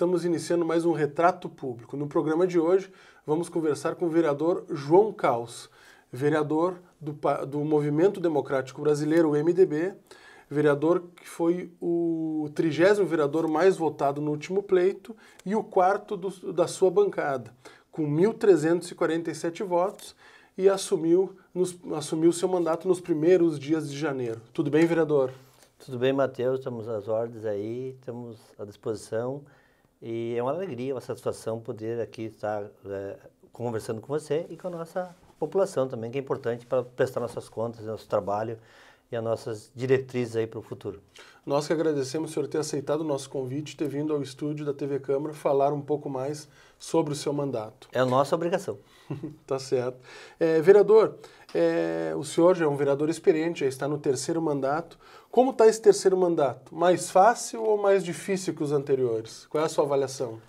Estamos iniciando mais um Retrato Público. No programa de hoje, vamos conversar com o vereador João Caos, vereador do, do Movimento Democrático Brasileiro, o MDB, vereador que foi o trigésimo vereador mais votado no último pleito e o quarto do, da sua bancada, com 1.347 votos e assumiu, nos, assumiu seu mandato nos primeiros dias de janeiro. Tudo bem, vereador? Tudo bem, Matheus, estamos às ordens aí, estamos à disposição. E é uma alegria, uma satisfação poder aqui estar é, conversando com você e com a nossa população também, que é importante para prestar nossas contas, nosso trabalho e as nossas diretrizes aí para o futuro. Nós que agradecemos o senhor ter aceitado o nosso convite, ter vindo ao estúdio da TV Câmara falar um pouco mais sobre o seu mandato. É a nossa obrigação. tá certo. É, vereador, é, o senhor já é um vereador experiente, já está no terceiro mandato. Como está esse terceiro mandato? Mais fácil ou mais difícil que os anteriores? Qual é a sua avaliação?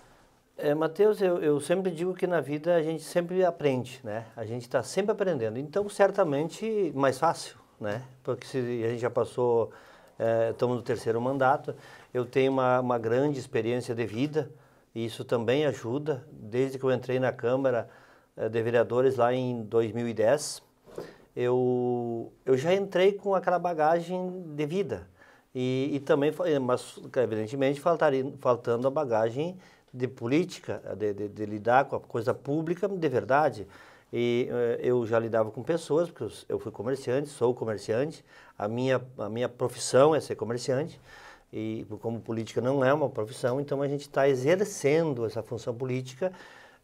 É, Mateus, eu, eu sempre digo que na vida a gente sempre aprende, né? A gente está sempre aprendendo. Então, certamente, mais fácil, né? Porque se a gente já passou, é, estamos no terceiro mandato, eu tenho uma, uma grande experiência de vida e isso também ajuda. Desde que eu entrei na Câmara é, de Vereadores lá em 2010, eu, eu já entrei com aquela bagagem de vida. E, e também, eh, mas evidentemente, faltaria, faltando a bagagem de política, de, de, de, lidar com a coisa pública de verdade. E eh, eu já lidava com pessoas, porque eu fui comerciante, sou comerciante, a minha, a minha profissão é ser comerciante, e como política não é uma profissão, então a gente está exercendo essa função política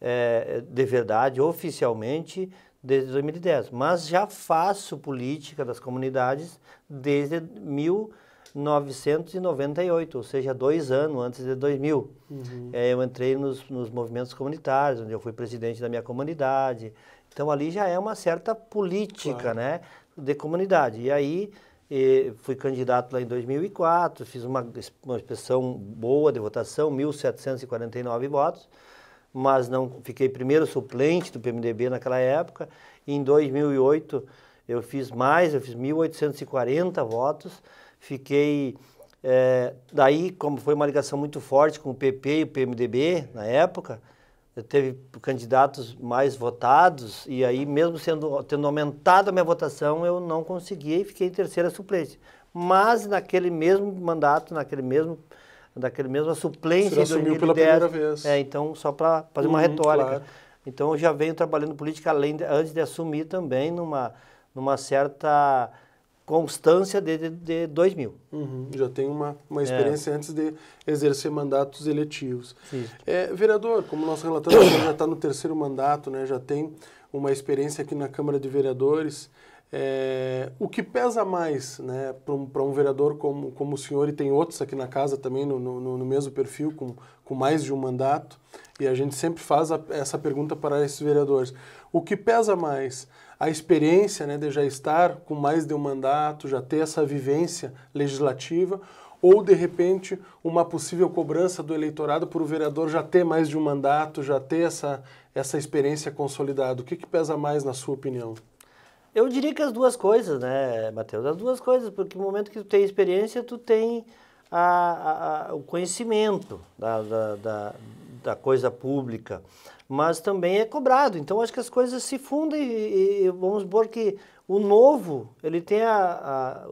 é, de verdade, oficialmente, desde 2010, mas já faço política das comunidades desde 1998, ou seja, dois anos antes de 2000. Uhum. É, eu entrei nos, nos movimentos comunitários, onde eu fui presidente da minha comunidade. Então ali já é uma certa política, claro. né, de comunidade. E aí e eh, fui candidato lá em 2004, fiz uma, uma expressão boa de votação, 1.749 votos mas não fiquei primeiro suplente do PMDB naquela época. E em 2008 eu fiz mais, eu fiz 1.840 votos. Fiquei é, daí, como foi uma ligação muito forte com o PP e o PMDB na época, teve candidatos mais votados e aí mesmo sendo tendo aumentado a minha votação eu não consegui e fiquei em terceira suplente mas naquele mesmo mandato naquele mesmo daquele mesmo, a suplência Você em 2010. pela primeira vez. É, então, só para fazer uma uhum, retórica. Claro. Então, eu já venho trabalhando política além de, antes de assumir também numa, numa certa constância desde de 2000. Uhum, já tem uma, uma é. experiência é. antes de exercer mandatos eletivos. É, vereador, como nosso relator já está no terceiro mandato, né, já tem uma experiência aqui na Câmara de Vereadores. É, o que pesa mais né, para um, um vereador como, como o senhor, e tem outros aqui na casa também, no, no, no mesmo perfil, com, com mais de um mandato, e a gente sempre faz a, essa pergunta para esses vereadores: o que pesa mais? A experiência né, de já estar com mais de um mandato, já ter essa vivência legislativa, ou de repente uma possível cobrança do eleitorado por o vereador já ter mais de um mandato, já ter essa, essa experiência consolidada? O que, que pesa mais, na sua opinião? Eu diria que as duas coisas, né, Matheus? As duas coisas, porque no momento que tu tem experiência, tu tem a, a, a, o conhecimento da, da, da, da, coisa pública, mas também é cobrado. Então, acho que as coisas se fundem e, e vamos supor que o novo, ele tem a,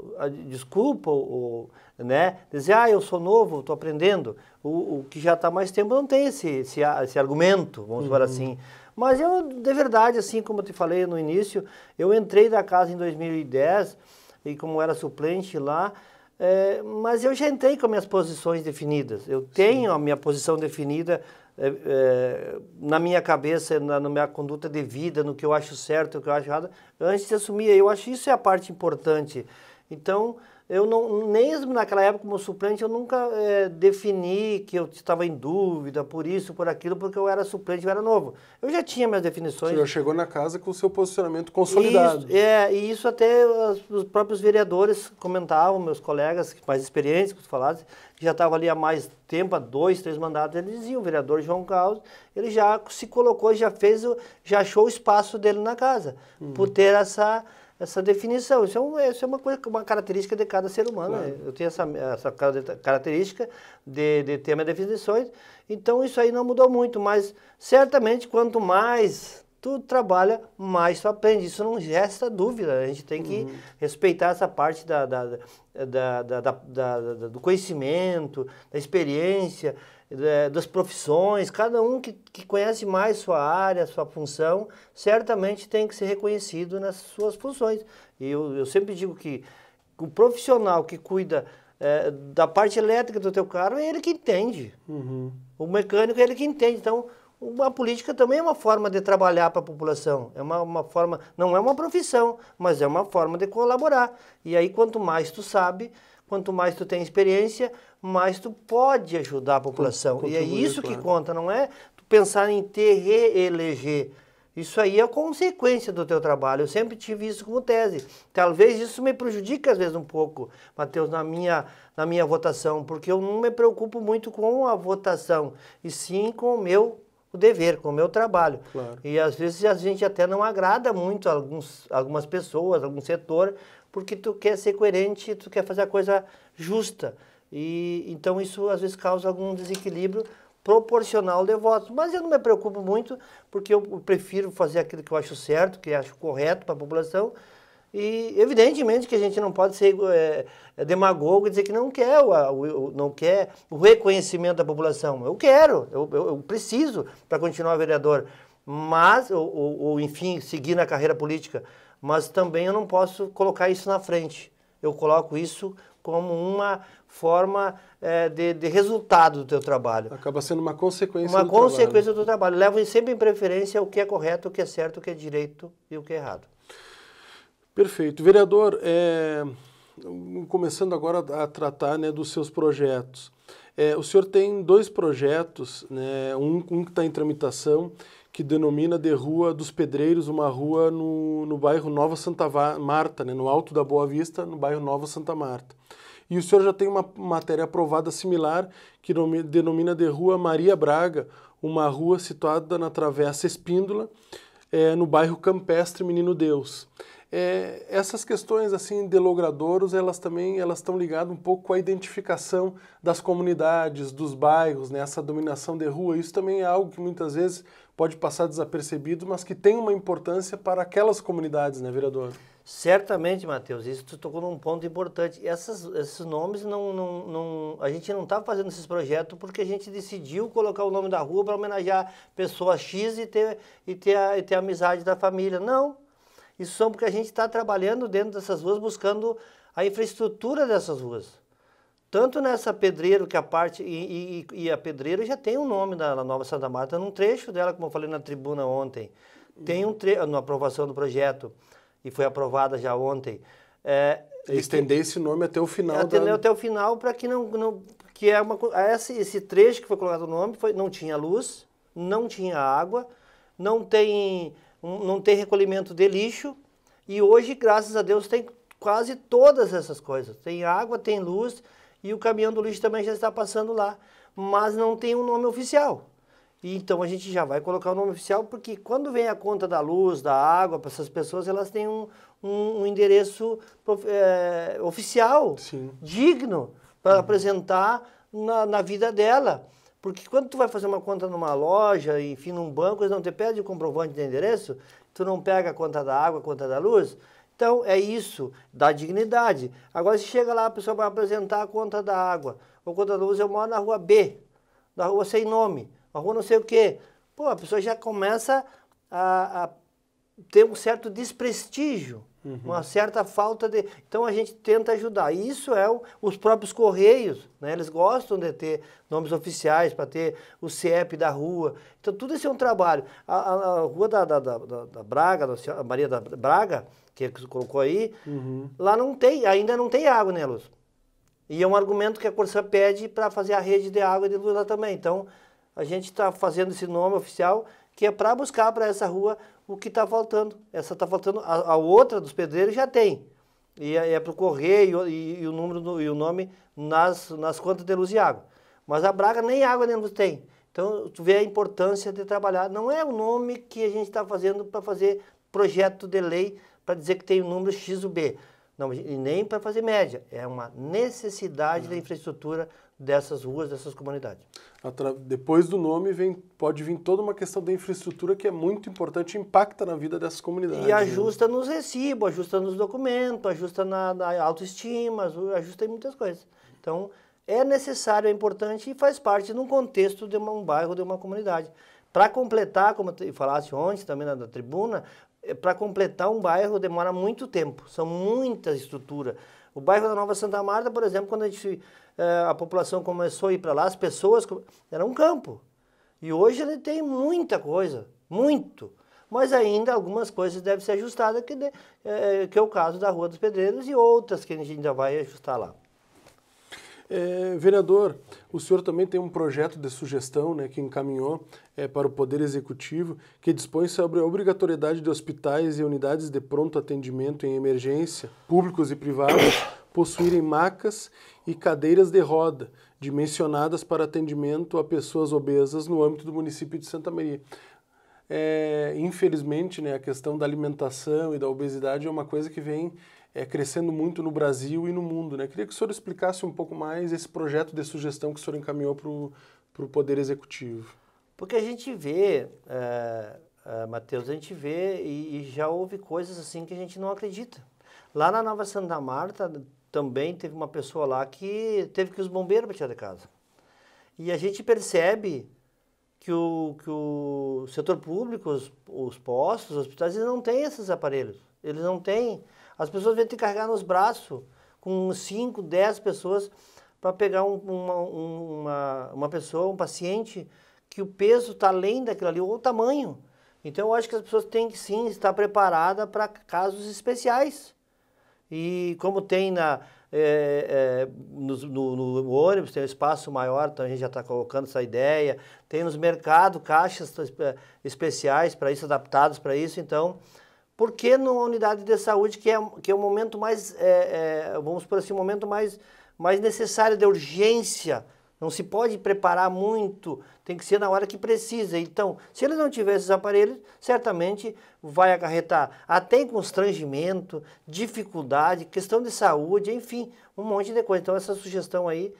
desculpa, o, né, dizer, ah, eu sou novo, estou aprendendo. O, o, que já está mais tempo não tem esse, esse, esse argumento, vamos uhum. falar assim. Mas eu, de verdade, assim como eu te falei no início, eu entrei da casa em 2010 e como era suplente lá, é, mas eu já entrei com minhas posições definidas. Eu tenho Sim. a minha posição definida é, é, na minha cabeça, na, na, minha conduta de vida, no que eu acho certo, no que eu acho errado, antes de assumir. Eu acho isso é a parte importante. Então, eu não, mesmo naquela época como suplente, eu nunca é, defini que eu estava em dúvida por isso, por aquilo, porque eu era suplente, eu era novo. Eu já tinha minhas definições. Você já chegou na casa com o seu posicionamento consolidado. Isso, é, e isso até os próprios vereadores comentavam, meus colegas mais experientes, que falados, que já estavam ali há mais tempo, há dois, três mandatos, eles diziam, o vereador João Carlos, ele já se colocou, já fez, já achou o espaço dele na casa, uhum. por hum. ter essa essa definição. Isso é, um, isso é, uma coisa, uma característica de cada ser humano. Né? Claro. Né? Eu tenho essa, essa característica de, de ter minhas definições. Então isso aí não mudou muito, mas certamente quanto mais tu trabalha, mais tu aprende. Isso não resta dúvida. A gente tem que uhum. respeitar essa parte da, da, da, da, do conhecimento, da experiência. É, das profissões, cada um que, que conhece mais sua área, sua função, certamente tem que ser reconhecido nas suas funções. E eu, eu sempre digo que o profissional que cuida é, da parte elétrica do teu carro é ele que entende. Uhum. O mecânico é ele que entende. Então, uma política também é uma forma de trabalhar para a população. É uma, uma forma, não é uma profissão, mas é uma forma de colaborar. E aí, quanto mais tu sabe, Quanto mais tu tem experiência, mais tu pode ajudar a população. Contribuir, e é isso claro. que conta, não é tu pensar em te reeleger. Isso aí é consequência do teu trabalho. Eu sempre tive isso como tese. Talvez isso me prejudique às vezes um pouco, Matheus, na minha, na minha votação, porque eu não me preocupo muito com a votação, e sim com o meu o dever, com o meu trabalho. Claro. E às vezes a gente até não agrada muito alguns, algumas pessoas, algum setor, porque tu quer ser coerente, tu quer fazer a coisa justa. E então isso às vezes causa algum desequilíbrio proporcional de votos. Mas eu não me preocupo muito, porque eu prefiro fazer aquilo que eu acho certo, que eu acho correto para a população. E evidentemente que a gente não pode ser é, demagogo e dizer que não quer o, o, não quer o reconhecimento da população. Eu quero, eu, eu, eu preciso para continuar vereador, mas, ou, ou, ou enfim, seguir na carreira política mas também eu não posso colocar isso na frente. Eu coloco isso como uma forma é, de, de, resultado do teu trabalho. Acaba sendo uma consequência uma do consequência trabalho. do trabalho. Levo sempre em preferência o que é correto, o que é certo, o que é direito e o que é errado. Perfeito. Vereador, é, começando agora a tratar né, dos seus projetos. É, o senhor tem dois projetos, né, um, um que está em tramitação que denomina de Rua dos Pedreiros, uma rua no, no bairro Nova Santa Marta, né, no Alto da Boa Vista, no bairro Nova Santa Marta. E o senhor já tem uma matéria aprovada similar, que denomina de Rua Maria Braga, uma rua situada na Travessa Espíndola, é, no bairro Campestre Menino Deus. É, essas questões assim de logradouros, elas também elas estão ligadas um pouco à identificação das comunidades, dos bairros, né? essa dominação de rua. Isso também é algo que muitas vezes pode passar desapercebido, mas que tem uma importância para aquelas comunidades, né, vereador? Certamente, Matheus, isso tu tocou num ponto importante. Essas, esses nomes não, não, não A gente não está fazendo esses projetos porque a gente decidiu colocar o nome da rua para homenagear pessoa X e ter, e, ter a, e ter a amizade da família. Não. Isso são porque a gente está trabalhando dentro dessas ruas, buscando a infraestrutura dessas ruas. Tanto nessa Pedreiro, que a parte. E, e, e a Pedreiro já tem o um nome da, Nova Santa Marta num trecho dela, como eu falei na tribuna ontem. Tem um trecho. na aprovação do projeto, e foi aprovada já ontem. É, estender que, esse nome até o final. Até, da... até o final, para que não, não. que é uma, esse, esse trecho que foi colocado o nome foi, não tinha luz, não tinha água, não tem, não tem recolhimento de lixo. E hoje, graças a Deus, tem quase todas essas coisas. Tem água, tem luz e o caminhão do lixo também já está passando lá, mas não tem um nome oficial. Então a gente já vai colocar o nome oficial, porque quando vem a conta da luz, da água, para essas pessoas, elas têm um, um, um endereço é, oficial, Sim. digno, para uhum. apresentar na, na, vida dela. Porque quando tu vai fazer uma conta numa loja, enfim, num banco, eles não te pedem o comprovante de endereço, tu não pega a conta da água, a conta da luz, então é isso, dá dignidade. Agora se chega lá, a pessoa vai apresentar a conta da água, ou conta da luz, eu moro na rua B, na rua sem nome, na rua não sei o quê. Pô, a pessoa já começa a, a ter um certo desprestígio, uhum. uma certa falta de... Então a gente tenta ajudar. E isso é o, os próprios Correios, né? eles gostam de ter nomes oficiais, para ter o CEP da rua. Então tudo isso é um trabalho. A, a, a rua da, da, da, da Braga, da Maria da Braga, que você é colocou aí, uhum. lá não tem, ainda não tem água, né, Luz? E é um argumento que a Corsã pede para fazer a rede de água e de luz lá também. Então, a gente está fazendo esse nome oficial, que é para buscar para essa rua o que está faltando. Essa está faltando, a, a, outra dos pedreiros já tem. E é, é para o correio e, e, o número do, e o nome nas, nas contas de luz e água. Mas a Braga nem água nem luz tem. Então, tu vê a importância de trabalhar. Não é o nome que a gente está fazendo para fazer projeto de lei para dizer que tem o um número X ou B. Não, e nem para fazer média. É uma necessidade uhum. da infraestrutura dessas ruas, dessas comunidades. Atra... Depois do nome vem, pode vir toda uma questão da infraestrutura que é muito importante, impacta na vida dessas comunidades. E né? ajusta né? nos recibos, ajusta nos documentos, ajusta na, na autoestima, ajusta em muitas coisas. Então, é necessário, é importante e faz parte de um contexto de uma, um bairro, de uma comunidade. Para completar, como eu falasse ontem também na, na tribuna, eh, para completar um bairro demora muito tempo, são muitas estruturas. O bairro da Nova Santa Marta, por exemplo, quando a, gente, eh, a população começou a ir para lá, as pessoas. Era um campo. E hoje ele tem muita coisa, muito. Mas ainda algumas coisas devem ser ajustadas, que, de, eh, que é o caso da Rua dos Pedreiros e outras que a gente ainda vai ajustar lá. É, vereador, o senhor também tem um projeto de sugestão né, que encaminhou é, para o Poder Executivo, que dispõe sobre a obrigatoriedade de hospitais e unidades de pronto atendimento em emergência, públicos e privados, possuírem macas e cadeiras de roda dimensionadas para atendimento a pessoas obesas no âmbito do município de Santa Maria. É, infelizmente, né, a questão da alimentação e da obesidade é uma coisa que vem é, crescendo muito no Brasil e no mundo. Né? Queria que o senhor explicasse um pouco mais esse projeto de sugestão que o senhor encaminhou para o Poder Executivo. Porque a gente vê, uh, é, uh, é, Matheus, a gente vê e, e, já houve coisas assim que a gente não acredita. Lá na Nova Santa Marta também teve uma pessoa lá que teve que os bombeiros para tirar de casa. E a gente percebe que o, que o setor público, os, os postos, os hospitais, eles não têm esses aparelhos. Eles não têm as pessoas vêm te carregar nos braços com 5, 10 pessoas para pegar um, uma, uma, uma pessoa, um paciente que o peso está além daquilo ali ou o tamanho. Então eu acho que as pessoas têm que sim estar preparadas para casos especiais. E como tem na, é, é, no, no, no, ônibus, tem um espaço maior, então a gente já está colocando essa ideia. Tem nos mercados caixas eh, especiais para isso, adaptados para isso. Então por que numa unidade de saúde, que é, que é o momento mais, é, é, vamos por assim, o momento mais, mais necessário de urgência? Não se pode preparar muito, tem que ser na hora que precisa. Então, se ele não tiver esses aparelhos, certamente vai acarretar até constrangimento, dificuldade, questão de saúde, enfim, um monte de coisa. Então, essa sugestão aí,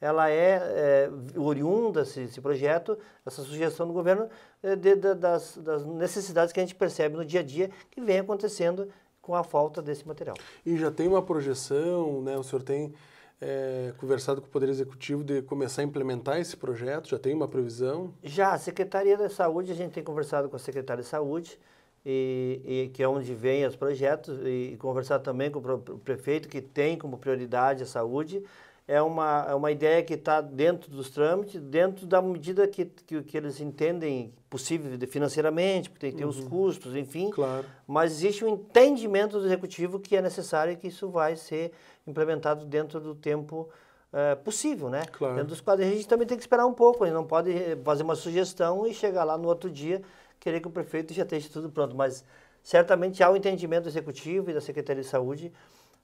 ela é, é oriunda, esse, esse projeto, essa sugestão do governo, eh, de, de, das, das necessidades que a gente percebe no dia a dia que vem acontecendo com a falta desse material. E já tem uma projeção, né? O senhor tem é, conversado com o Poder Executivo de começar a implementar esse projeto? Já tem uma previsão? Já, a Secretaria da Saúde, a gente tem conversado com a Secretaria de Saúde, e, e que é onde vem os projetos, e, e conversar também com o prefeito, que tem como prioridade a saúde é uma, é uma ideia que está dentro dos trâmites, dentro da medida que, que, que, eles entendem possível financeiramente, porque tem que ter uhum. os custos, enfim. Claro. Mas existe um entendimento do executivo que é necessário que isso vai ser implementado dentro do tempo é, possível, né? Claro. Dentro dos quadros. A gente também tem que esperar um pouco, a gente não pode eh, fazer uma sugestão e chegar lá no outro dia querer que o prefeito já esteja tudo pronto. Mas certamente há o um entendimento do executivo e da Secretaria de Saúde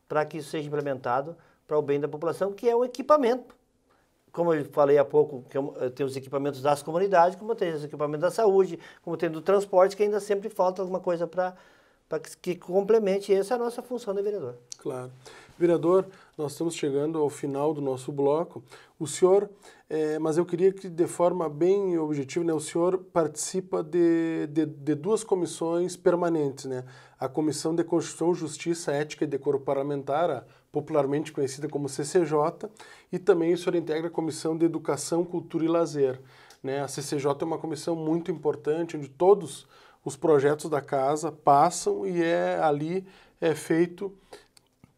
para que isso seja implementado para o bem da população, que é o equipamento. Como eu falei há pouco, tem os equipamentos das comunidades, como tem os equipamentos da saúde, como tem do transporte, que ainda sempre falta alguma coisa para que, que complemente. Essa é a nossa função de vereador. Claro. Vereador, nós estamos chegando ao final do nosso bloco. O senhor, é, mas eu queria que de forma bem objetiva, né, o senhor participa de, de, de, duas comissões permanentes, né? A Comissão de Constituição, Justiça, Ética e Decoro Parlamentar, popularmente conhecida como CCJ, e também o senhor integra a Comissão de Educação, Cultura e Lazer. Né? A CCJ é uma comissão muito importante, onde todos os projetos da casa passam e é ali é feito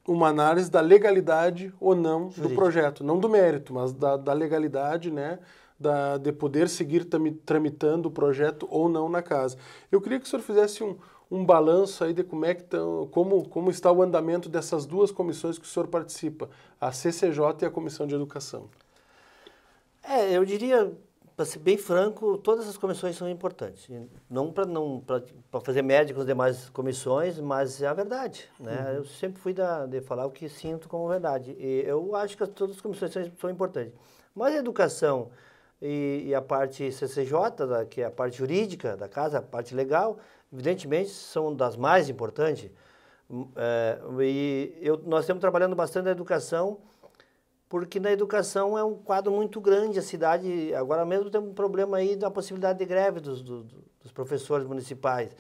uma análise da legalidade ou não Jurídico. do projeto, não do mérito, mas da, da legalidade, né, da, de poder seguir tramitando o projeto ou não na casa. Eu queria que o senhor fizesse um, um balanço aí de como, é que tão, como, como está o andamento dessas duas comissões que o senhor participa, a CCJ e a Comissão de Educação. É, eu diria, para ser bem franco, todas as comissões são importantes. Não para não, para fazer média com as demais comissões, mas é a verdade. Né? Uhum. Eu sempre fui da, de falar o que sinto como verdade. E eu acho que todas as comissões são, são importantes. Mas a educação e, e a parte CCJ, da, que é a parte jurídica da casa, a parte legal, evidentemente são das mais importantes. É, e eu, nós estamos trabalhando bastante na educação, porque na educação é um quadro muito grande. A cidade, agora mesmo, tem um problema aí da possibilidade de greve dos, do, dos professores municipais.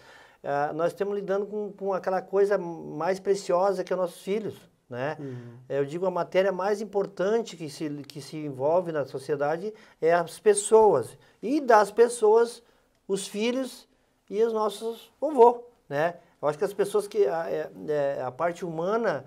É, nós estamos lidando com, com aquela coisa mais preciosa que é nossos filhos. Né? Uhum. Eu digo a matéria mais importante que se, que se envolve na sociedade é as pessoas. E das pessoas, os filhos e os nossos vovô. Né? Eu acho que as pessoas que. A, é, é, a parte humana,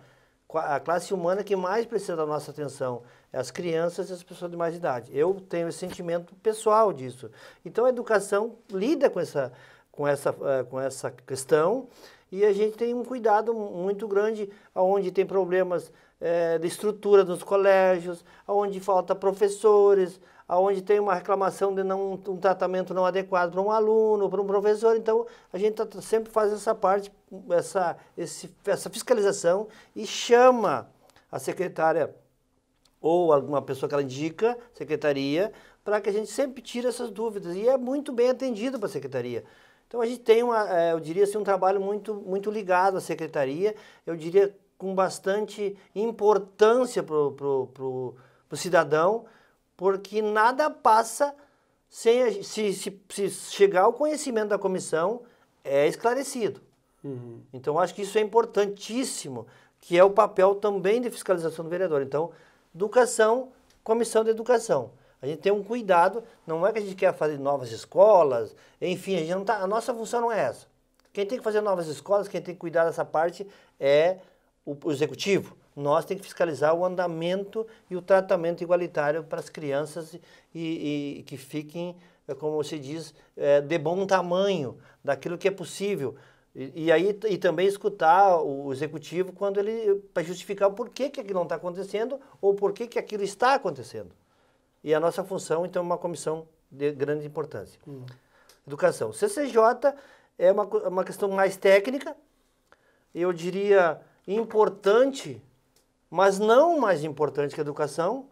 a classe humana que mais precisa da nossa atenção é as crianças e as pessoas de mais idade. Eu tenho esse sentimento pessoal disso. Então a educação lida com essa, com essa, eh, com essa questão e a gente tem um cuidado muito grande onde tem problemas é, de estrutura nos colégios, onde falta professores, onde tem uma reclamação de não, um tratamento não adequado para um aluno, para um professor. Então, a gente tá, sempre faz essa parte, essa, esse, essa fiscalização e chama a secretária ou alguma pessoa que ela indica, secretaria, para que a gente sempre tire essas dúvidas. E é muito bem atendido para a secretaria. Então a gente tem, uma, é, eu diria assim, um trabalho muito, muito ligado à secretaria, eu diria com bastante importância para o cidadão, porque nada passa sem se, se, se, chegar ao conhecimento da comissão, é esclarecido. Uhum. Então acho que isso é importantíssimo, que é o papel também de fiscalização do vereador. Então, educação, comissão de educação. A gente tem um cuidado, não é que a gente quer fazer novas escolas, enfim, a, gente não tá, a nossa função não é essa. Quem tem que fazer novas escolas, quem tem que cuidar dessa parte é o, o executivo. Nós tem que fiscalizar o andamento e o tratamento igualitário para as crianças e, e, e que fiquem, é, como se diz, é, de bom tamanho, daquilo que é possível. E, e, aí e também escutar o executivo quando ele para justificar o porquê que aquilo não está acontecendo ou por que aquilo está acontecendo. E a nossa função, então, é uma comissão de grande importância. Hum. Educação. CCJ é uma, uma questão mais técnica, eu diria importante, mas não mais importante que a educação,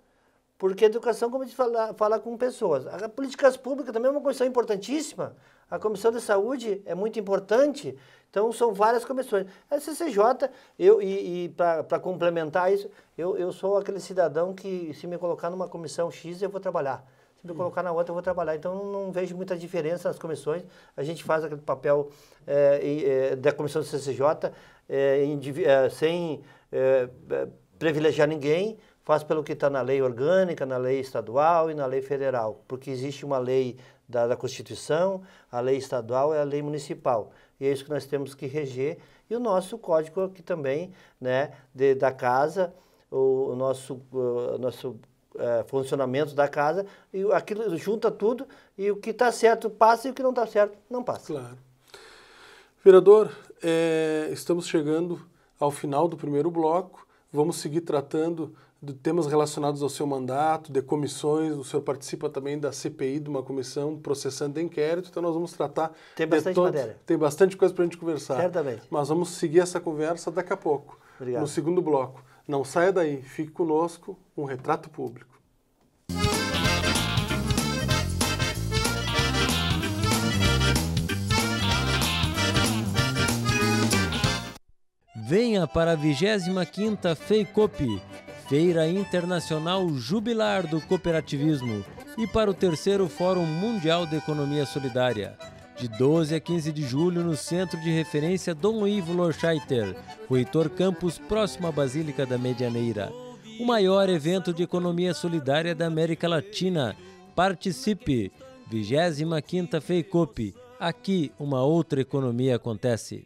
porque a educação, como a gente fala, fala com pessoas. A políticas públicas também é uma comissão importantíssima, a comissão de saúde é muito importante, então são várias comissões. A CCJ, eu, e, e para complementar isso, eu, eu sou aquele cidadão que se me colocar numa comissão X, eu vou trabalhar. Se me hum. colocar na outra, eu vou trabalhar. Então, não vejo muita diferença nas comissões. A gente faz aquele papel é, é, da comissão do CCJ é, sem eh, privilegiar ninguém, faz pelo que está na lei orgânica, na lei estadual e na lei federal, porque existe uma lei da, da, Constituição, a lei estadual e a lei municipal. E é isso que nós temos que reger. E o nosso código aqui também, né, de, da casa, o, o nosso, o, nosso é, funcionamento da casa, e aquilo junta tudo, e o que está certo passa e o que não está certo não passa. Claro. Vereador, é, estamos chegando ao final do primeiro bloco. Vamos seguir tratando de temas relacionados ao seu mandato, de comissões, o senhor participa também da CPI, de uma comissão processando inquérito, então nós vamos tratar... Tem bastante todos, matéria. Tem bastante coisa para a gente conversar. Certamente. Mas vamos seguir essa conversa daqui a pouco, Obrigado. no segundo bloco. Não saia daí, fique conosco, um retrato público. Venha para a 25ª FEICOP, Feira Internacional Jubilar do Cooperativismo e para o terceiro Fórum Mundial de Economia Solidária, de 12 a 15 de julho no Centro de Referência Dom Ivo Lorscheiter, Reitor Campus, próximo à Basílica da Medianeira. O maior evento de economia solidária da América Latina. Participe! 25ª FEICOP. Aqui uma outra economia acontece.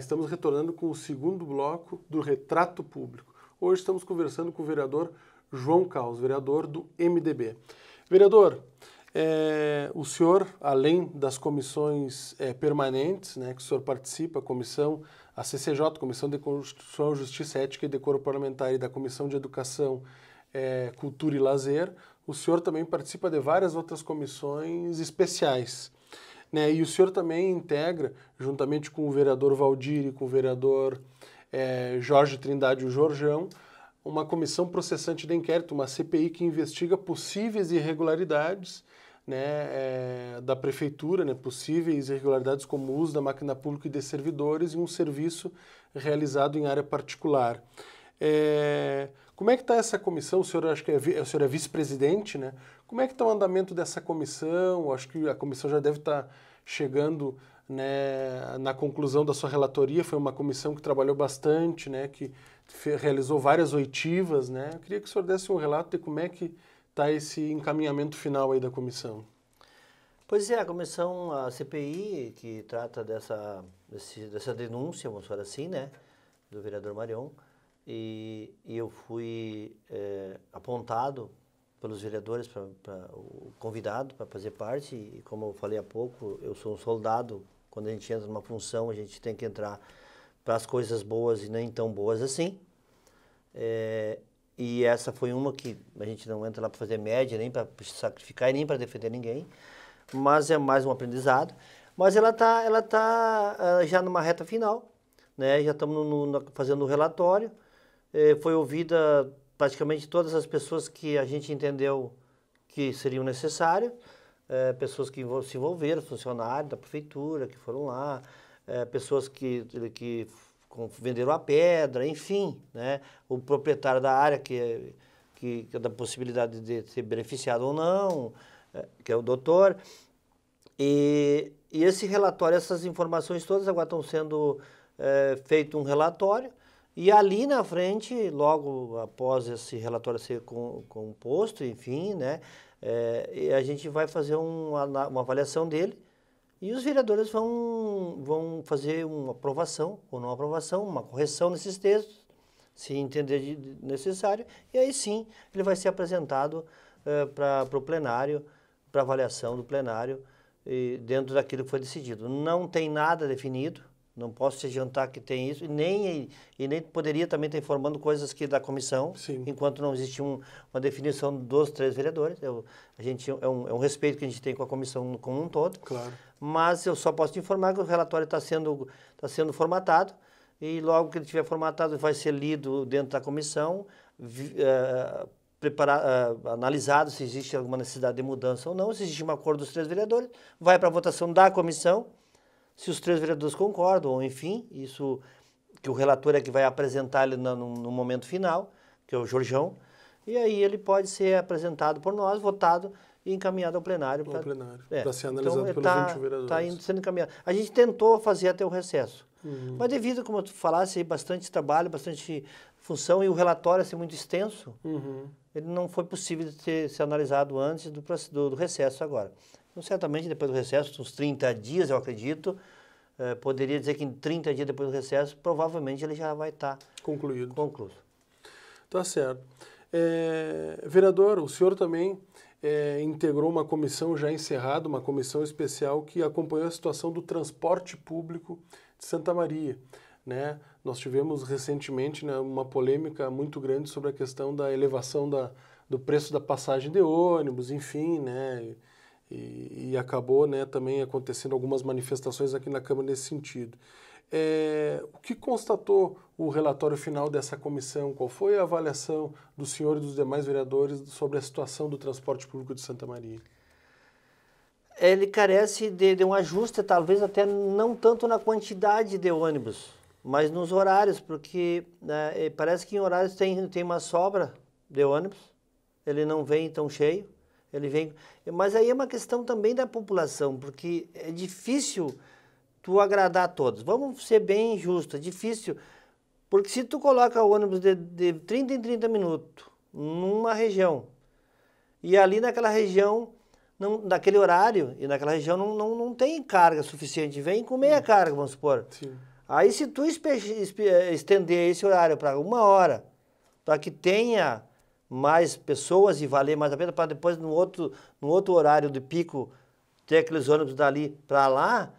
estamos retornando com o segundo bloco do Retrato Público. Hoje estamos conversando com o vereador João Caos, vereador do MDB. Vereador, é, o senhor, além das comissões é, permanentes, né, que o senhor participa, a comissão, a CCJ, Comissão de Constituição, Justiça, Ética e Decoro Parlamentar e da Comissão de Educação, é, Cultura e Lazer, o senhor também participa de várias outras comissões especiais. Né? E o senhor também integra, juntamente com o vereador Valdir e com o vereador é, Jorge Trindade e o Jorjão, uma comissão processante de inquérito, uma CPI que investiga possíveis irregularidades né, é, da prefeitura, né, possíveis irregularidades como o uso da máquina pública e de servidores e um serviço realizado em área particular. É, como é que está essa comissão? O senhor, acho que é, o senhor é vice-presidente, né? Como é que está o andamento dessa comissão? Acho que a comissão já deve estar tá chegando né, na conclusão da sua relatoria. Foi uma comissão que trabalhou bastante, né, que realizou várias oitivas. Né? Eu queria que o senhor desse um relato de como é que está esse encaminhamento final aí da comissão. Pois é, a comissão, a CPI, que trata dessa, dessa denúncia, vamos falar assim, né, do vereador Marion, e, e eu fui é, apontado pelos vereadores, para o convidado para fazer parte. E como eu falei há pouco, eu sou um soldado. Quando a gente entra numa função, a gente tem que entrar para as coisas boas e nem tão boas assim. É, e essa foi uma que a gente não entra lá para fazer média, nem para sacrificar e nem para defender ninguém. Mas é mais um aprendizado. Mas ela está ela tá, ah, já numa reta final. Né? Já estamos fazendo o um relatório. É, foi ouvida praticamente todas as pessoas que a gente entendeu que seriam necessárias, é, pessoas que se envolveram, funcionários da prefeitura que foram lá, é, pessoas que, que venderam a pedra, enfim, né? o proprietário da área que, que, que é da possibilidade de ser beneficiado ou não, eh, que é o doutor. E, e esse relatório, essas informações todas agora estão sendo é, feito um relatório e ali na frente, logo após esse relatório ser composto, enfim, né, é, a gente vai fazer uma, uma avaliação dele e os vereadores vão, vão fazer uma aprovação ou não aprovação, uma correção nesses textos, se entender necessário, e aí sim ele vai ser apresentado é, eh, para o plenário, para avaliação do plenário, dentro daquilo que foi decidido. Não tem nada definido, não posso te adiantar que tem isso, e nem, e nem poderia também estar informando coisas que da comissão, Sim. enquanto não existe um, uma definição dos três vereadores. Eu, a gente, é um, é, um, respeito que a gente tem com a comissão como um todo. Claro. Mas eu só posso te informar que o relatório está sendo, tá sendo formatado, e logo que ele estiver formatado, vai ser lido dentro da comissão, vi, uh, eh, preparar, uh, eh, analisado se existe alguma necessidade de mudança ou não, se existe um acordo dos três vereadores, vai para a votação da comissão se os três vereadores concordam, ou enfim, isso que o relator é que vai apresentar ele no, no momento final, que é o Jorjão, e aí ele pode ser apresentado por nós, votado e encaminhado ao plenário. Ao pra, plenário, é. para ser então analisado então, pelos tá, 20 vereadores. Está indo sendo encaminhado. A gente tentou fazer até o recesso, uhum. mas devido, como tu falasse, bastante trabalho, bastante função e o relatório assim, muito extenso, uhum. ele não foi possível ter, ser analisado antes do, do, do recesso agora. Então, certamente, depois do recesso, uns 30 dias, eu acredito, eh, poderia dizer que em 30 dias depois do recesso, provavelmente ele já vai estar... Tá concluído. Concluído. Tá certo. É, vereador, o senhor também é, integrou uma comissão já encerrada, uma comissão especial que acompanhou a situação do transporte público de Santa Maria. Né? Nós tivemos recentemente né, uma polêmica muito grande sobre a questão da elevação da, do preço da passagem de ônibus, enfim, né? E, e, acabou né, também acontecendo algumas manifestações aqui na Câmara nesse sentido. É, o que constatou o relatório final dessa comissão? Qual foi a avaliação do senhor e dos demais vereadores sobre a situação do transporte público de Santa Maria? Ele carece de, de um ajuste, talvez até não tanto na quantidade de ônibus, mas nos horários, porque né, parece que em horários tem, tem uma sobra de ônibus, ele não vem tão cheio ele vem, mas aí é uma questão também da população, porque é difícil tu agradar a todos. Vamos ser bem justos, é difícil, porque se tu coloca o ônibus de, de 30 em 30 minutos numa região, e ali naquela região, não, naquele horário, e naquela região não, não, não tem carga suficiente, vem com meia carga, vamos supor. Sim. Aí se tu eh, estender esse horário para uma hora, para que tenha mais pessoas e valer mais a pena para depois, no outro, no outro horário de pico, ter aqueles ônibus dali para lá,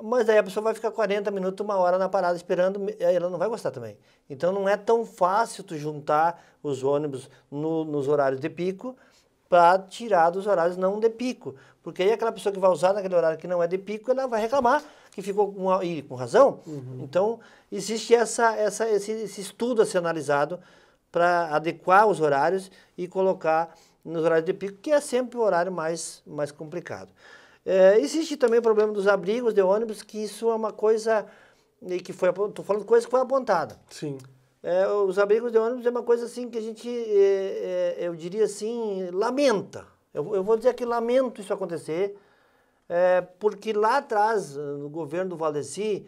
mas aí a pessoa vai ficar 40 minutos, uma hora na parada esperando, ela não vai gostar também. Então não é tão fácil tu juntar os ônibus no, nos horários de pico para tirar dos horários não de pico. Porque aí aquela pessoa que vai usar naquele horário que não é de pico, ela vai reclamar que ficou com, e com razão. Uhum. Então existe essa, essa, esse, esse estudo a ser analisado para adequar os horários e colocar nos horários de pico, que é sempre o horário mais, mais complicado. É, existe também o problema dos abrigos de ônibus, que isso é uma coisa que foi, estou falando coisa que foi apontada. Sim. É, os abrigos de ônibus é uma coisa assim que a gente, é, é eu diria assim, lamenta. Eu, eu, vou dizer que lamento isso acontecer, é, porque lá atrás, no governo do Valdeci,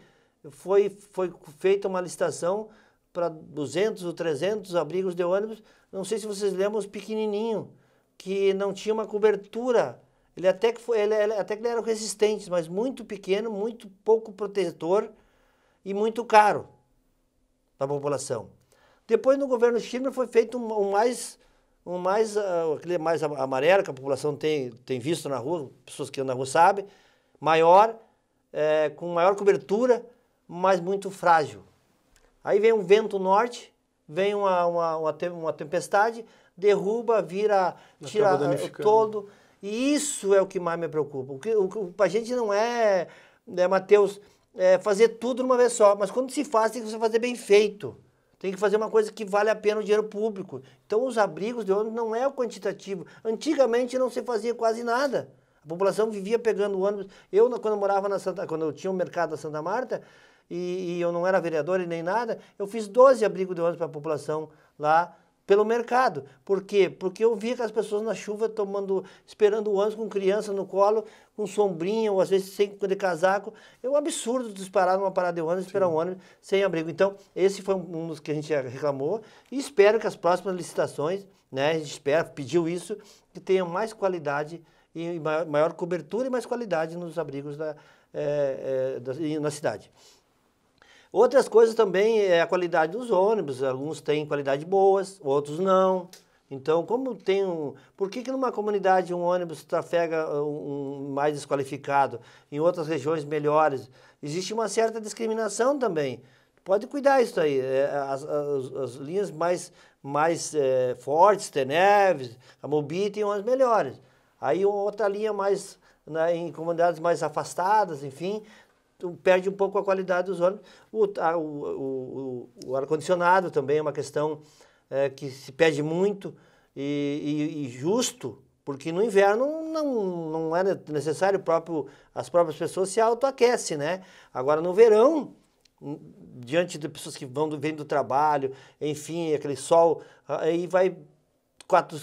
foi, foi feita uma licitação para 200 ou 300 abrigos de ônibus. Não sei se vocês lembram os pequenininho que não tinha uma cobertura. Ele até que foi, ele, ele até que ele era resistente, mas muito pequeno, muito pouco protetor e muito caro para a população. Depois no governo Schirmer foi feito um, um mais um mais uh, aquele mais amarelo que a população tem tem visto na rua, pessoas que andam na rua sabem, maior, é, com maior cobertura, mas muito frágil. Aí vem um vento norte, vem uma, uma, uma, uma tempestade, derruba, vira, tira eh, todo. E isso é o que mais me preocupa. O que, o, o, a gente não é, né, Matheus, é fazer tudo numa vez só. Mas quando se faz, tem que fazer bem feito. Tem que fazer uma coisa que vale a pena o dinheiro público. Então, os abrigos de ônibus não é o quantitativo. Antigamente não se fazia quase nada. A população vivia pegando ônibus. Eu, quando eu morava na Santa, quando eu tinha o um mercado da Santa Marta, e, e eu não era vereador e nem nada, eu fiz 12 abrigos de ônibus para a população lá pelo mercado. Por quê? Porque eu via que as pessoas na chuva tomando, esperando o ônibus com criança no colo, com sombrinha, ou às vezes sem de é casaco. É um absurdo disparar numa parada de ônibus, esperar um ônibus sem abrigo. Então, esse foi um dos que a gente reclamou e espero que as próximas licitações, né, a gente espera, pediu isso, que tenha mais qualidade e maior, maior cobertura e mais qualidade nos abrigos da, é, é, da na cidade. Outras coisas também é a qualidade dos ônibus, alguns têm qualidade boas, outros não. Então, como tem um. Por que, que numa comunidade um ônibus trafega ah, um, mais desqualificado, em outras regiões melhores? Existe uma certa discriminação também. Pode cuidar isso aí. É, as, as, as linhas mais, mais é, fortes, Teneves, a Mobi tem umas melhores. Aí outra linha mais na né, em comunidades mais afastadas, enfim, perde um pouco a qualidade dos ônibus. O, a, o, o, o ar-condicionado também é uma questão é, que se perde muito e, e, e justo, porque no inverno não, não é necessário, próprio, as próprias pessoas se autoaquecem, né? Agora no verão, diante de pessoas que vão vêm do trabalho, enfim, aquele sol, ah, aí vai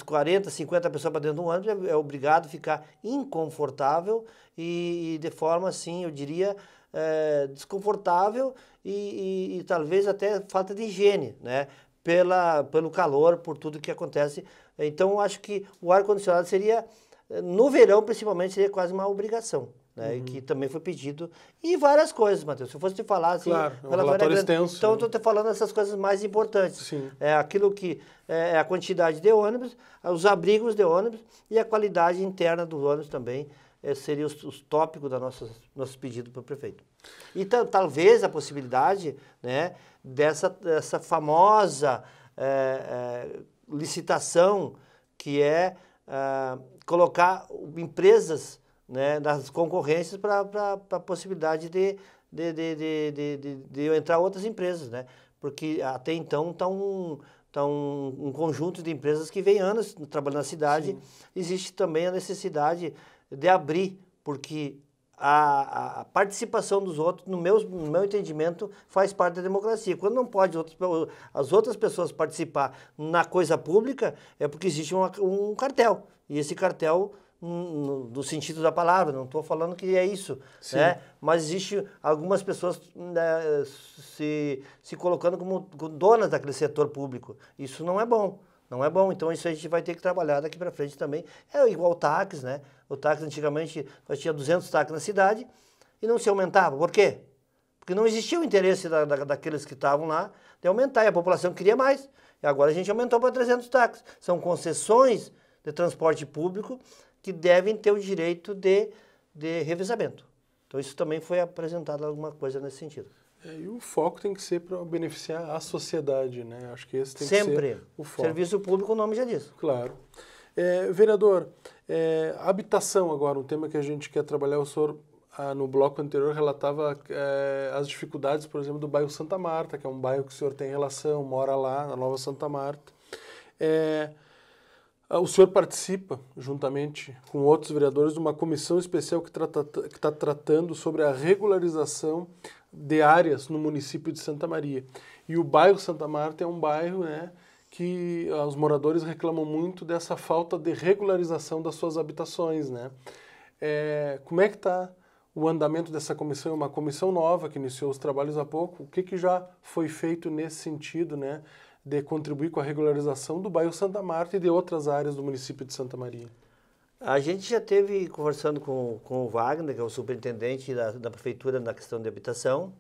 40, 50 pessoas para dentro de um ônibus, é, é obrigado a ficar inconfortável e, e de forma assim, eu diria, é, desconfortável e, e, e, talvez até falta de higiene, né? Pela, pelo calor, por tudo que acontece. Então, acho que o ar-condicionado seria, é, no verão principalmente, seria quase uma obrigação. Né, uhum. que também foi pedido, e várias coisas, Matheus. Se eu fosse te falar, assim, claro, um relatório extenso. Então, estou né. te falando essas coisas mais importantes. Sim. É aquilo que é, é a quantidade de ônibus, os abrigos de ônibus e a qualidade interna do ônibus também, eh, seria seriam os, os, tópicos da nossa nosso pedido para o prefeito. E talvez a possibilidade né, dessa, dessa famosa é, é, licitação que é, é colocar empresas né, nas concorrências para a possibilidade de de, de, de, de, de entrar outras empresas, né? Porque até então está um, então, um conjunto de empresas que vem anos trabalhando na cidade. Sim. Existe também a necessidade de abrir, porque a, a, participação dos outros, no meu, no meu entendimento, faz parte da democracia. Quando não pode outros, as outras pessoas participar na coisa pública, é porque existe uma, um cartel. E esse cartel, no, no sentido da palavra, não estou falando que é isso, né? mas existe algumas pessoas né, se, se colocando como donas daquele setor público. Isso não é bom. Não é bom, então isso a gente vai ter que trabalhar daqui para frente também. É igual o táxi, né? O táxi antigamente nós tinha 200 táxis na cidade e não se aumentava. Por quê? Porque não existia o interesse da, da daqueles que estavam lá de aumentar e a população queria mais. E agora a gente aumentou para 300 táxis. São concessões de transporte público que devem ter o direito de, de revisamento. Então isso também foi apresentado alguma coisa nesse sentido. É, e o foco tem que ser para beneficiar a sociedade, né? Acho que esse tem Sempre. que ser o foco. Serviço público, o nome já diz. Claro. É, vereador, é, habitação agora, um tema que a gente quer trabalhar, o senhor ah, no bloco anterior relatava é, as dificuldades, por exemplo, do bairro Santa Marta, que é um bairro que o senhor tem relação, mora lá, na Nova Santa Marta. É, ah, o senhor participa, juntamente com outros vereadores, de uma comissão especial que está tratando sobre a regularização de áreas no município de Santa Maria. E o bairro Santa Marta é um bairro né, que ah, os moradores reclamam muito dessa falta de regularização das suas habitações. Né? É, como é que está o andamento dessa comissão? É uma comissão nova que iniciou os trabalhos há pouco. O que, que já foi feito nesse sentido né, de contribuir com a regularização do bairro Santa Marta e de outras áreas do município de Santa Maria? A gente já teve conversando com, com o Wagner, que é o superintendente da, da prefeitura na questão de habitação,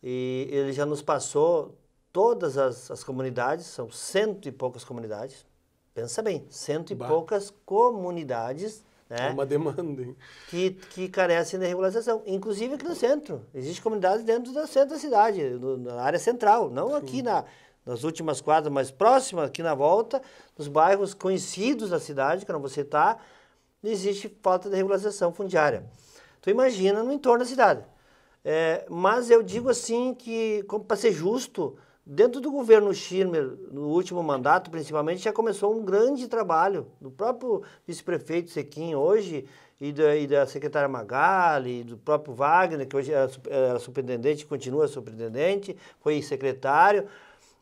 e ele já nos passou todas as, as comunidades, são cento e poucas comunidades, pensa bem, cento e poucas comunidades né? É uma demanda, hein? Que, que carecem de regularização. Inclusive aqui no centro. Existem comunidades dentro do centro da cidade, no, na área central, não Sim. aqui na, nas últimas quadras, mas próximas, aqui na volta, nos bairros conhecidos da cidade, que não vou citar, existe falta de regularização fundiária. Tu então, imagina no entorno da cidade. É, mas eu digo assim que, para ser justo, dentro do governo Schirmer, no último mandato principalmente, já começou um grande trabalho do próprio vice-prefeito Sequim hoje e da, e da, secretária Magali, do próprio Wagner, que hoje era, é era é superintendente, continua superintendente, foi secretário.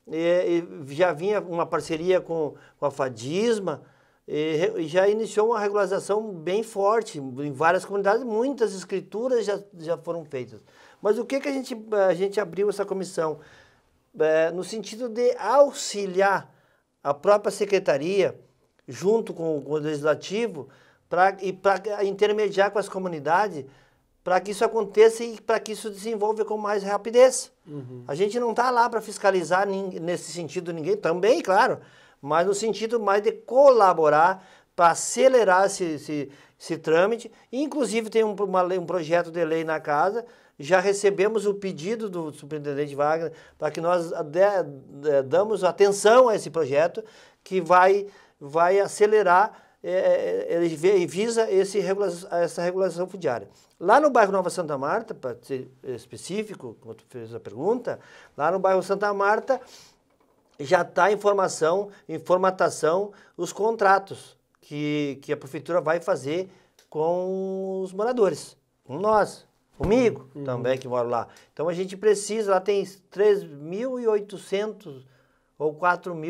E, e já vinha uma parceria com, com a Fadisma, e já iniciou uma regularização bem forte em várias comunidades, muitas escrituras já, já foram feitas. Mas o que, que a, gente, a gente abriu essa comissão? É, no sentido de auxiliar a própria secretaria, junto com, com o legislativo, pra, e para intermediar com as comunidades, para que isso aconteça e para que isso desenvolva com mais rapidez. Uhum. A gente não está lá para fiscalizar nesse sentido ninguém, também, claro, mas no sentido mais de colaborar para acelerar esse, esse, esse, trâmite. Inclusive, tem um, uma, um projeto de lei na casa. Já recebemos o pedido do superintendente Wagner para que nós de, damos atenção a esse projeto, que vai, vai acelerar, é, é, é ele visa esse essa regulação fundiária. Lá no bairro Nova Santa Marta, para ser específico, como tu fez a pergunta, lá no bairro Santa Marta, já está em formação, em formatação, os contratos que, que a prefeitura vai fazer com os moradores, com nós, comigo uhum. uhum. também que moro lá. Então a gente precisa, lá tem 3.800 ou 4.800,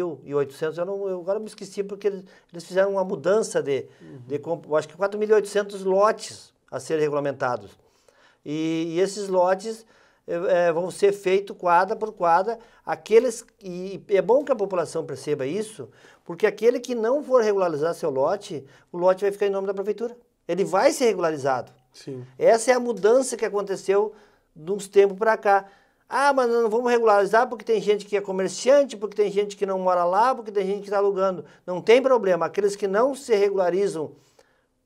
eu, eu agora me esqueci porque eles, eles fizeram uma mudança de, uhum. de eu acho que 4.800 lotes a serem regulamentados. E, e esses lotes é, vão ser feitos quadra por quadra. Aqueles, e é bom que a população perceba isso, porque aquele que não for regularizar seu lote, o lote vai ficar em nome da prefeitura. Ele vai ser regularizado. Sim. Essa é a mudança que aconteceu de uns tempos para cá. Ah, mas não vamos regularizar porque tem gente que é comerciante, porque tem gente que não mora lá, porque tem gente que está alugando. Não tem problema. Aqueles que não se regularizam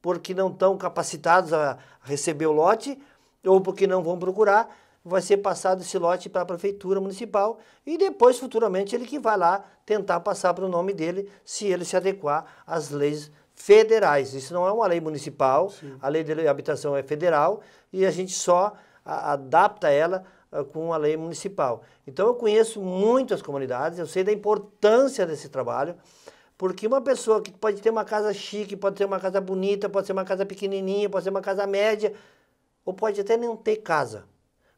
porque não estão capacitados a receber o lote ou porque não vão procurar, vai ser passado esse lote para a prefeitura municipal e depois, futuramente, ele que vai lá tentar passar para o nome dele, se ele se adequar às leis federais. Isso não é uma lei municipal, Sim. a lei de habitação é federal e a gente só a, adapta ela a, ah, com a lei municipal. Então eu conheço muitas comunidades, eu sei da importância desse trabalho, porque uma pessoa que pode ter uma casa chique, pode ter uma casa bonita, pode ser uma casa pequenininha, pode ser uma casa média, ou pode até nem ter casa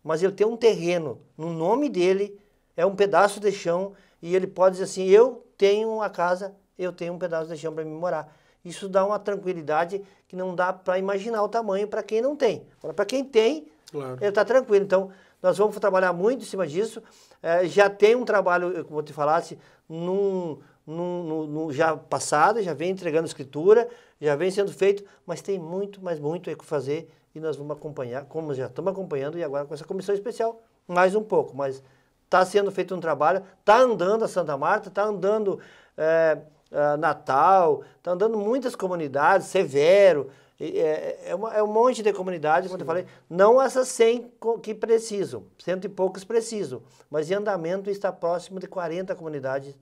mas eu tenho um terreno no nome dele, é um pedaço de chão e ele pode dizer assim: eu tenho uma casa, eu tenho um pedaço de chão para me morar. Isso dá uma tranquilidade que não dá para imaginar o tamanho para quem não tem. Para quem tem, claro. ele está tranquilo. Então, nós vamos trabalhar muito em cima disso. É, já tem um trabalho, como eu te falasse, num, num, no já passado, já vem entregando escritura, já vem sendo feito, mas tem muito, mas muito aí que fazer e nós vamos acompanhar, como já estamos acompanhando, e agora com essa comissão especial, mais um pouco. Mas está sendo feito um trabalho, está andando a Santa Marta, está andando é, é Natal, está andando muitas comunidades, Severo, é, é, uma, é, um monte de comunidades, como Sim. eu falei, não essas 100 que precisam, cento e poucos precisam, mas em andamento está próximo de 40 comunidades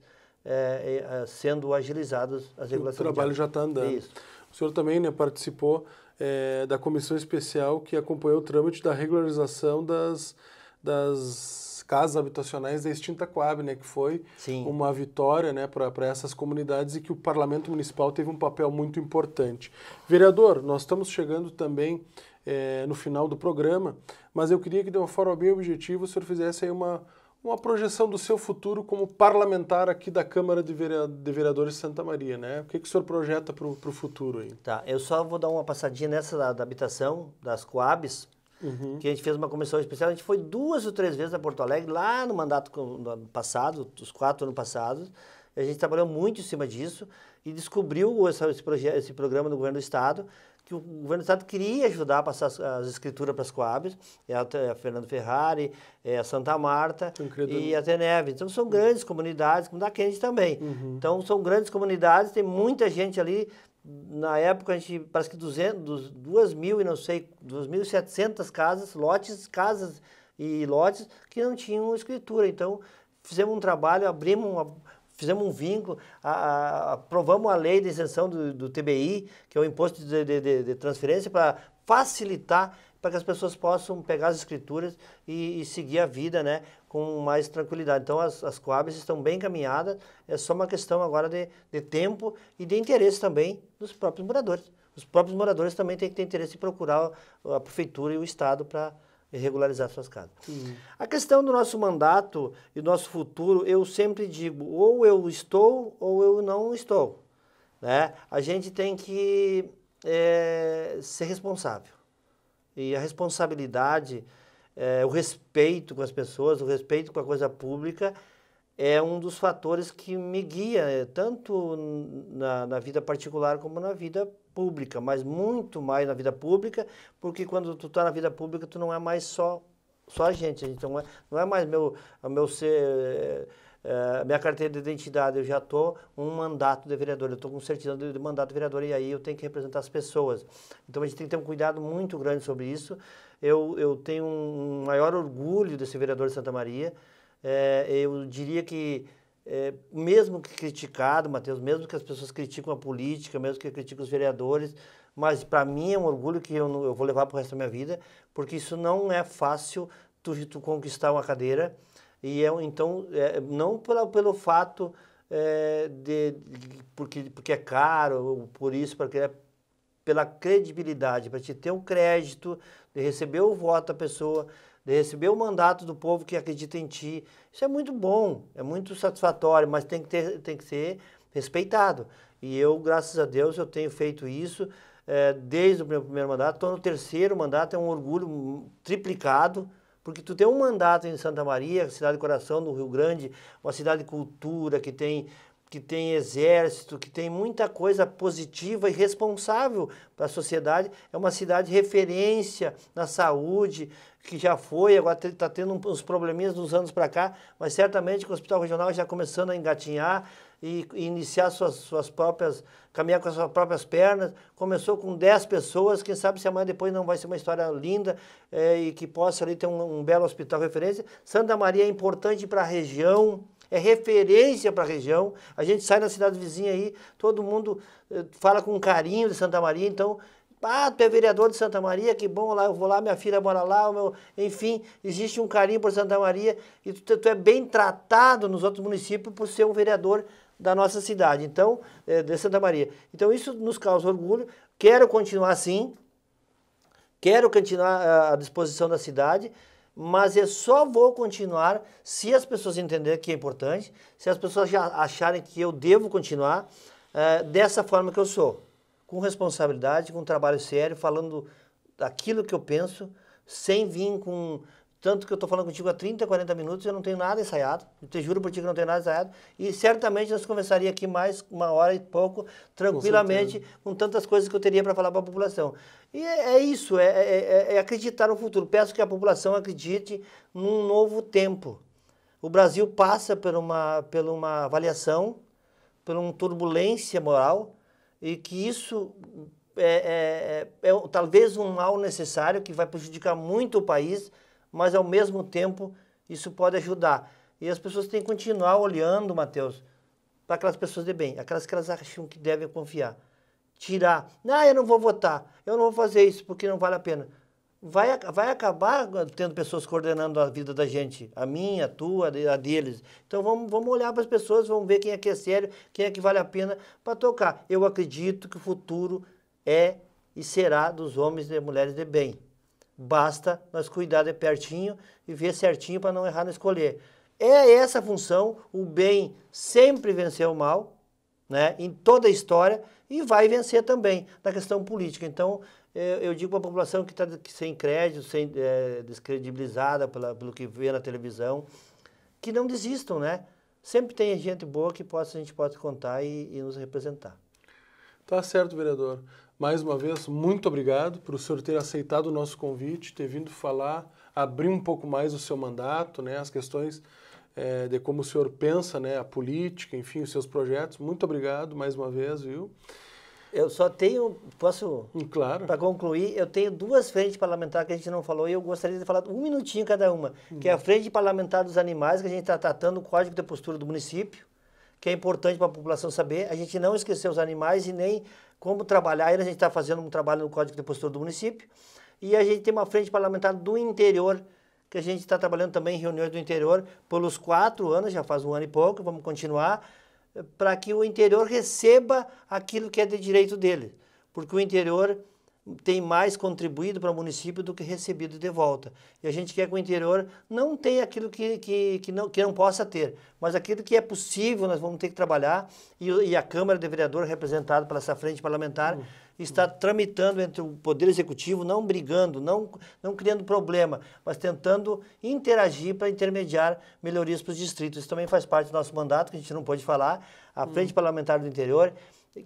é, é, é, sendo agilizadas as regulações. O trabalho já está andando. Isso. O senhor também né, participou é, da comissão especial que acompanhou o trâmite da regularização das, das casas habitacionais da extinta Coab, né, que foi Sim. uma vitória né, para essas comunidades e que o Parlamento Municipal teve um papel muito importante. Vereador, nós estamos chegando também é, no final do programa, mas eu queria que de uma forma bem objetiva o senhor fizesse aí uma, uma projeção do seu futuro como parlamentar aqui da Câmara de, Vereadores de Santa Maria, né? O que, que o senhor projeta para o futuro aí? Tá, eu só vou dar uma passadinha nessa da, da habitação, das Coabs, uhum. que a gente fez uma comissão especial. A gente foi duas ou três vezes a Porto Alegre, lá no mandato passado, os quatro anos passados. A gente trabalhou muito em cima disso e descobriu esse, esse programa do governo do Estado que o governo do estado queria ajudar a passar as, as escrituras para as coabs, é a, a Fernando Ferrari, é a Santa Marta e a Teneve. Então são grandes comunidades, como da Kennedy também. Uhum. Então são grandes comunidades, tem muita gente ali. Na época a gente parece que 200, 2 mil e não sei, 2.700 casas, lotes, casas e lotes que não tinham escritura. Então fizemos um trabalho, abrimos uma fizemos um vínculo, aprovamos a lei de isenção do, do, TBI, que é o imposto de, de, de transferência, para facilitar para que as pessoas possam pegar as escrituras e, e, seguir a vida né, com mais tranquilidade. Então, as, as Coabs estão bem encaminhadas, é só uma questão agora de, de tempo e de interesse também dos próprios moradores. Os próprios moradores também têm que ter interesse em procurar a prefeitura e o Estado para e regularizar suas casas. Uhum. A questão do nosso mandato e do nosso futuro, eu sempre digo, ou eu estou ou eu não estou. Né? A gente tem que é, ser responsável. E a responsabilidade, é, o respeito com as pessoas, o respeito com a coisa pública, é um dos fatores que me guia, eh, tanto na, na vida particular como na vida pública, mas muito mais na vida pública, porque quando tu está na vida pública, tu não é mais só, só a gente, então não é, não é mais meu, meu ser... É, minha carteira de identidade, eu já estou um mandato de vereador, eu estou com certidão de, de, mandato de vereador e aí eu tenho que representar as pessoas. Então a gente tem que ter um cuidado muito grande sobre isso. Eu, eu tenho um maior orgulho desse vereador de Santa Maria. É, eu diria que é, mesmo que criticado, Matheus, mesmo que as pessoas criticam a política, mesmo que criticam os vereadores, mas para mim é um orgulho que eu, eu vou levar para o resto da minha vida, porque isso não é fácil tu, tu conquistar uma cadeira. E é, então, é, não pela, pelo fato é, de, de, porque, porque é caro, por isso, porque é pela credibilidade, para te ter um crédito, de receber o voto da pessoa. Né? receber o mandato do povo que acredita em ti. Isso é muito bom, é muito satisfatório, mas tem que, ter, tem que ser respeitado. E eu, graças a Deus, eu tenho feito isso é, desde o meu primeiro mandato. Estou no terceiro mandato, é um orgulho triplicado, porque tu tem um mandato em Santa Maria, cidade do coração do Rio Grande, uma cidade de cultura que tem que tem exército, que tem muita coisa positiva e responsável para a sociedade. É uma cidade referência na saúde, que já foi, agora está tendo uns probleminhas dos anos para cá, mas certamente que o Hospital Regional já começando a engatinhar e, e iniciar suas, suas próprias, caminhar com as suas próprias pernas. Começou com 10 pessoas, quem sabe se amanhã depois não vai ser uma história linda é, e que possa ali ter um, um belo hospital referência. Santa Maria é importante para a região, é referência para a região. A gente sai na cidade vizinha aí, todo mundo eh, fala com carinho de Santa Maria, então ah, tu é vereador de Santa Maria, que bom, lá eu vou lá, minha filha mora lá, meu... enfim, existe um carinho por Santa Maria e tu, tu, é bem tratado nos outros municípios por ser um vereador da nossa cidade, então, é, de Santa Maria. Então isso nos causa orgulho, quero continuar assim, quero continuar ah, à disposição da cidade, mas eu só vou continuar se as pessoas entenderem que é importante, se as pessoas já acharem que eu devo continuar uh, dessa forma que eu sou, com responsabilidade, com trabalho sério, falando daquilo que eu penso, sem vir com tanto que eu estou falando contigo há 30, 40 minutos, eu não tenho nada ensaiado. Eu te juro por ti que não tenho nada ensaiado. E certamente nós conversaria aqui mais uma hora e pouco, tranquilamente, com, com tantas coisas que eu teria para falar para a população. E é, é isso, é, é, é, é acreditar no futuro. Peço que a população acredite num novo tempo. O Brasil passa por uma, por uma avaliação, por uma turbulência moral, e que isso é, é, é, é, talvez um mal necessário que vai prejudicar muito o país mas ao mesmo tempo isso pode ajudar. E as pessoas têm que continuar olhando, Mateus, para aquelas pessoas de bem, aquelas que elas acham que devem confiar. Tirar, não ah, eu não vou votar, eu não vou fazer isso porque não vale a pena. Vai, vai acabar tendo pessoas coordenando a vida da gente, a minha, a tua, a deles. Então vamos, vamos olhar para as pessoas, vamos ver quem é que é sério, quem é que vale a pena para tocar. Eu acredito que o futuro é e será dos homens e mulheres de bem. Basta nós cuidar de pertinho e ver certinho para não errar na escolher. É essa a função, o bem sempre venceu o mal, né, em toda a história, e vai vencer também na questão política. Então, é, eu digo para a população que está sem crédito, sem, é, descredibilizada pela, pelo que vê na televisão, que não desistam, né? Sempre tem gente boa que possa, a gente pode contar e, e nos representar. Tá certo, vereador mais uma vez, muito obrigado por o senhor ter aceitado o nosso convite, ter vindo falar, abrir um pouco mais o seu mandato, né, as questões é, de como o senhor pensa né, a política, enfim, os seus projetos. Muito obrigado mais uma vez, viu? Eu só tenho, posso? Hum, claro. Para concluir, eu tenho duas frentes parlamentares que a gente não falou e eu gostaria de falar um minutinho cada uma, uhum. que é a hum. frente parlamentar dos animais, que a gente está tratando o código de postura do município, que é importante para a população saber. A gente não esqueceu os animais e nem como trabalhar eles. A gente está fazendo um trabalho no Código Depositor do município. E a gente tem uma frente parlamentar do interior, que a gente está trabalhando também em reuniões do interior pelos quatro anos, já faz um ano e pouco, vamos continuar, para que o interior receba aquilo que é de direito dele. Porque o interior tem mais contribuído para o município do que recebido de volta. E a gente quer que é o interior não tenha aquilo que, que, que, não, que não possa ter, mas aquilo que é possível nós vamos ter que trabalhar e, e a Câmara de Vereador, representada pela essa frente parlamentar, uhum. está tramitando entre o Poder Executivo, não brigando, não, não criando problema, mas tentando interagir para intermediar melhorias para os distritos. Isso também faz parte do nosso mandato, que a gente não pode falar. A uhum. Frente uhum. Parlamentar do Interior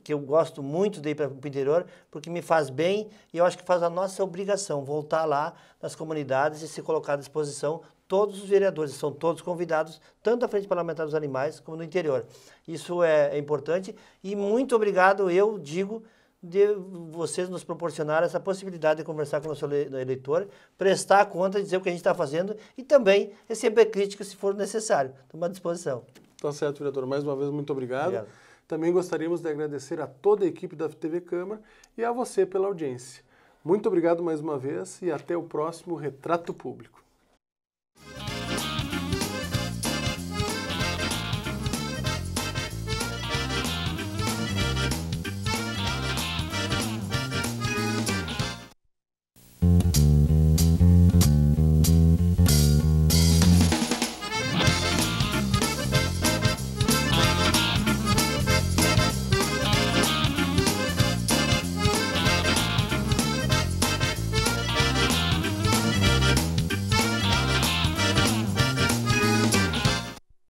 que eu gosto muito de ir para o interior, porque me faz bem e eu acho que faz a nossa obrigação voltar lá nas comunidades e se colocar à disposição todos os vereadores, são todos convidados, tanto da Frente Parlamentar dos Animais como no interior. Isso é, é importante e muito obrigado, eu digo, de vocês nos proporcionarem essa possibilidade de conversar com o nosso eleitor, prestar conta, dizer o que a gente está fazendo e também receber críticas se for necessário. Estou à disposição. está certo, vereador. Mais uma vez, muito obrigado. obrigado. Também gostaríamos de agradecer a toda a equipe da TV Câmara e a você pela audiência. Muito obrigado mais uma vez e até o próximo Retrato Público.